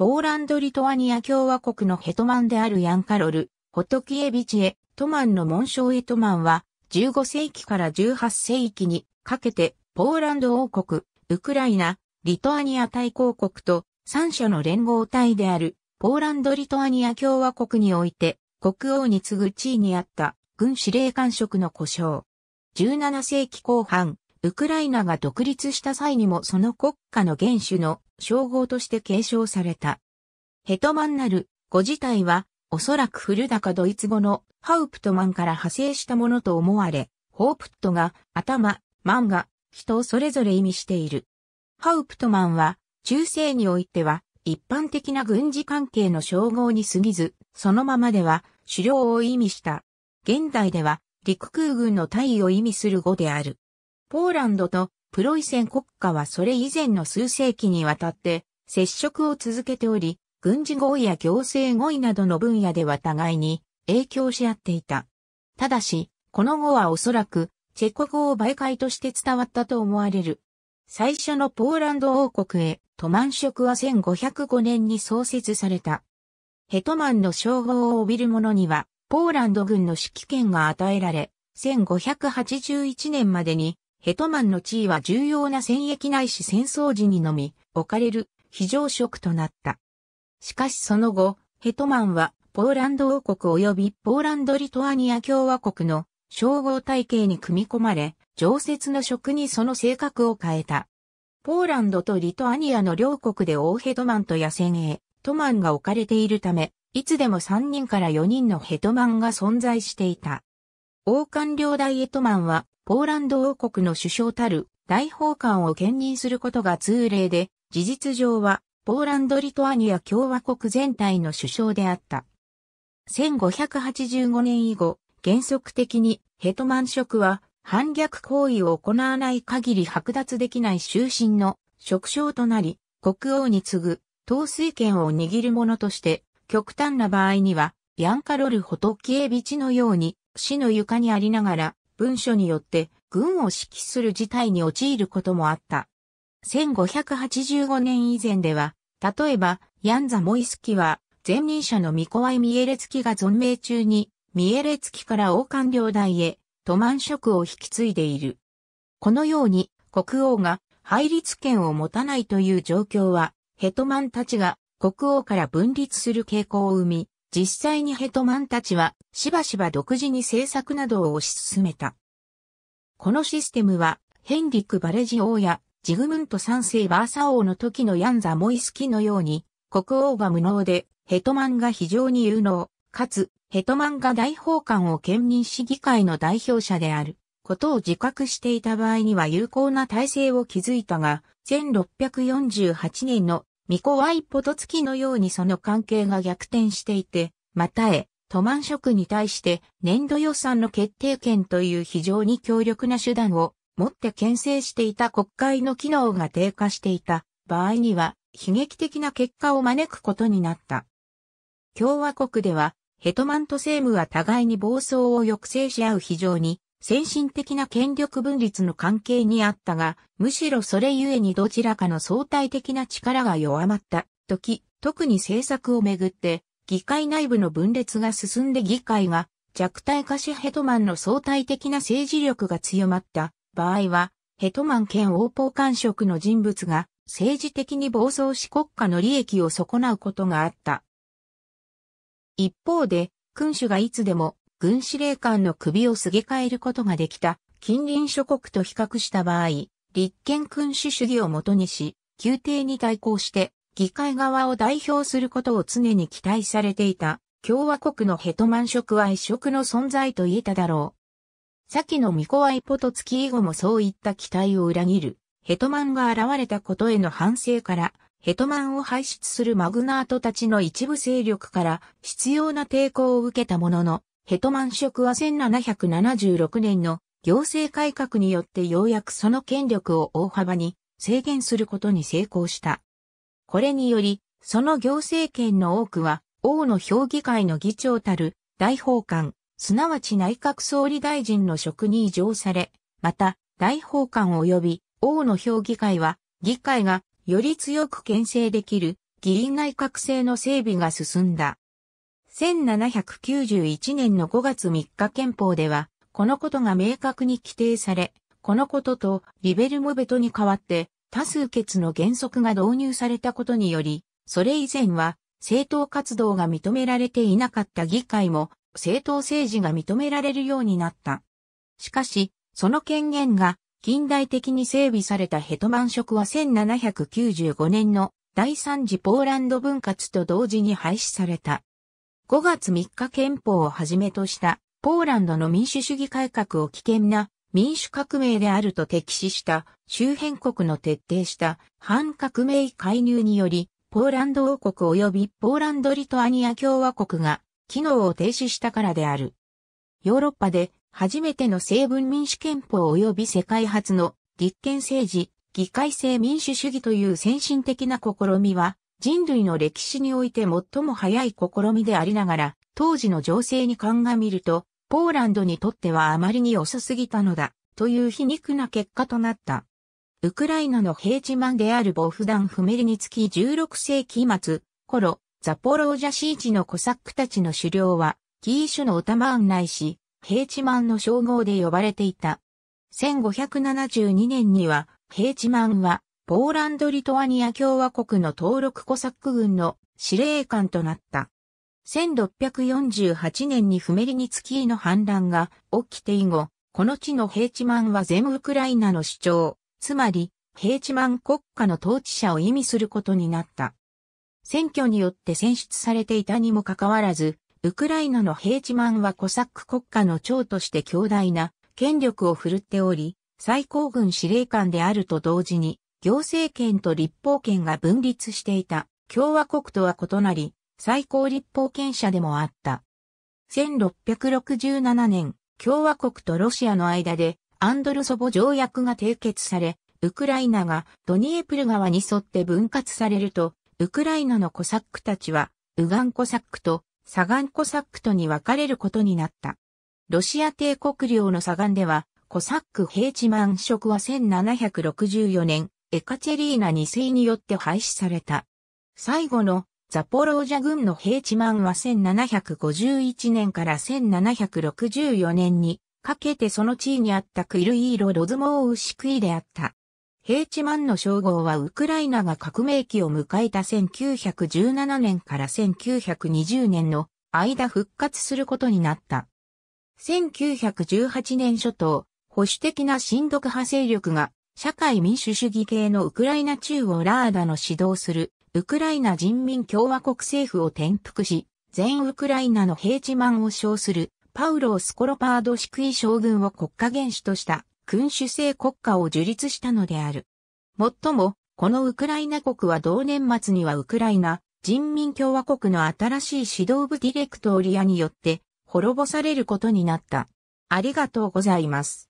ポーランド・リトアニア共和国のヘトマンであるヤンカロル、ホトキエビチエ、トマンの紋章エトマンは、15世紀から18世紀にかけて、ポーランド王国、ウクライナ、リトアニア大公国と、三者の連合体である、ポーランド・リトアニア共和国において、国王に次ぐ地位にあった、軍司令官職の故障。17世紀後半、ウクライナが独立した際にもその国家の元首の称号として継承された。ヘトマンなる語自体は、おそらく古高ドイツ語のハウプトマンから派生したものと思われ、ホープットが頭、マンが人それぞれ意味している。ハウプトマンは中世においては一般的な軍事関係の称号に過ぎず、そのままでは狩猟を意味した。現代では陸空軍の隊を意味する語である。ポーランドとプロイセン国家はそれ以前の数世紀にわたって接触を続けており、軍事合意や行政合意などの分野では互いに影響し合っていた。ただし、この後はおそらくチェコ語を媒介として伝わったと思われる。最初のポーランド王国へ、トマン職は1505年に創設された。ヘトマンの称号を帯びる者には、ポーランド軍の指揮権が与えられ、1581年までにヘトマンの地位は重要な戦役ないし戦争時にのみ置かれる非常職となった。しかしその後、ヘトマンはポーランド王国及びポーランド・リトアニア共和国の称号体系に組み込まれ、常設の職にその性格を変えた。ポーランドとリトアニアの両国で大ヘトマンと野戦へ、トマンが置かれているため、いつでも3人から4人のヘトマンが存在していた。王冠領大エトマンは、ポーランド王国の首相たる大法官を兼任することが通例で、事実上は、ポーランド・リトアニア共和国全体の首相であった。1585年以後、原則的にヘトマン職は反逆行為を行わない限り剥奪できない終身の職称となり、国王に次ぐ統帥権を握る者として、極端な場合にはヤンカロル・ホトキエビチのように、死の床にありながら、文書によって軍を指揮する事態に陥ることもあった。1585年以前では、例えば、ヤンザ・モイスキは、前任者のミコワイ・ミエレツキが存命中に、ミエレツキから王冠領代へ、都満職を引き継いでいる。このように、国王が配立権を持たないという状況は、ヘトマンたちが国王から分立する傾向を生み、実際にヘトマンたちはしばしば独自に政策などを推し進めた。このシステムはヘンリック・バレジ王やジグムント三世バーサ王の時のヤンザ・モイスキのように国王が無能でヘトマンが非常に有能、かつヘトマンが大法官を県民市議会の代表者であることを自覚していた場合には有効な体制を築いたが、1648年の巫女は一歩と月のようにその関係が逆転していて、またえ、都満職に対して年度予算の決定権という非常に強力な手段を持って牽制していた国会の機能が低下していた場合には悲劇的な結果を招くことになった。共和国ではヘトマンと政務は互いに暴走を抑制し合う非常に先進的な権力分立の関係にあったが、むしろそれゆえにどちらかの相対的な力が弱まった時、特に政策をめぐって、議会内部の分裂が進んで議会が弱体化しヘトマンの相対的な政治力が強まった場合は、ヘトマン兼王邦官職の人物が政治的に暴走し国家の利益を損なうことがあった。一方で、君主がいつでも軍司令官の首をすげ替えることができた近隣諸国と比較した場合、立憲君主主義をもとにし、宮廷に対抗して議会側を代表することを常に期待されていた共和国のヘトマン職は異色の存在と言えただろう。先のミコワイポトツキ以後もそういった期待を裏切る、ヘトマンが現れたことへの反省から、ヘトマンを排出するマグナートたちの一部勢力から必要な抵抗を受けたものの、ヘトマン職は1776年の行政改革によってようやくその権力を大幅に制限することに成功した。これにより、その行政権の多くは、王の評議会の議長たる大法官、すなわち内閣総理大臣の職に移譲され、また、大法官及び王の評議会は、議会がより強く牽制できる議員内閣制の整備が進んだ。1791年の5月3日憲法では、このことが明確に規定され、このこととリベルモベトに代わって多数決の原則が導入されたことにより、それ以前は政党活動が認められていなかった議会も政党政治が認められるようになった。しかし、その権限が近代的に整備されたヘトマン職は1795年の第三次ポーランド分割と同時に廃止された。5月3日憲法をはじめとしたポーランドの民主主義改革を危険な民主革命であると敵視した周辺国の徹底した反革命介入により、ポーランド王国及びポーランドリトアニア共和国が機能を停止したからである。ヨーロッパで初めての成分民主憲法及び世界初の立憲政治、議会制民主主義という先進的な試みは人類の歴史において最も早い試みでありながら、当時の情勢に鑑みると、ポーランドにとってはあまりに遅すぎたのだ、という皮肉な結果となった。ウクライナの平地マンであるボフダン・フメリにつき16世紀末、頃、ザポロージャシーチのコサックたちの狩猟は、キーシュのオタマーンないし、平地マンの称号で呼ばれていた。1572年には、平地マンは、ポーランド・リトアニア共和国の登録コサック軍の司令官となった。1648年にフメリニツキーの反乱が起きて以後、この地のヘ地チマンは全ウクライナの主張、つまりヘ地チマン国家の統治者を意味することになった。選挙によって選出されていたにもかかわらず、ウクライナのヘ地チマンはコサック国家の長として強大な権力を振るっており、最高軍司令官であると同時に、行政権と立法権が分立していた共和国とは異なり、最高立法権者でもあった。1667年、共和国とロシアの間でアンドルソボ条約が締結され、ウクライナがドニエプル川に沿って分割されると、ウクライナのコサックたちは、ウガンコサックとサガンコサックとに分かれることになった。ロシア帝国領のサガンでは、コサック平地満食は1764年、エカチェリーナ2世によって廃止された。最後のザポロージャ軍のヘイチマンは1751年から1764年にかけてその地位にあったクイルイーロ・ロズモウシクイであった。ヘイチマンの称号はウクライナが革命期を迎えた1917年から1920年の間復活することになった。1918年初頭、保守的な親独派勢力が社会民主主義系のウクライナ中央ラーダの指導するウクライナ人民共和国政府を転覆し、全ウクライナの平地満を称するパウロスコロパードクイ将軍を国家元首とした君主制国家を樹立したのである。もっとも、このウクライナ国は同年末にはウクライナ人民共和国の新しい指導部ディレクトーリアによって滅ぼされることになった。ありがとうございます。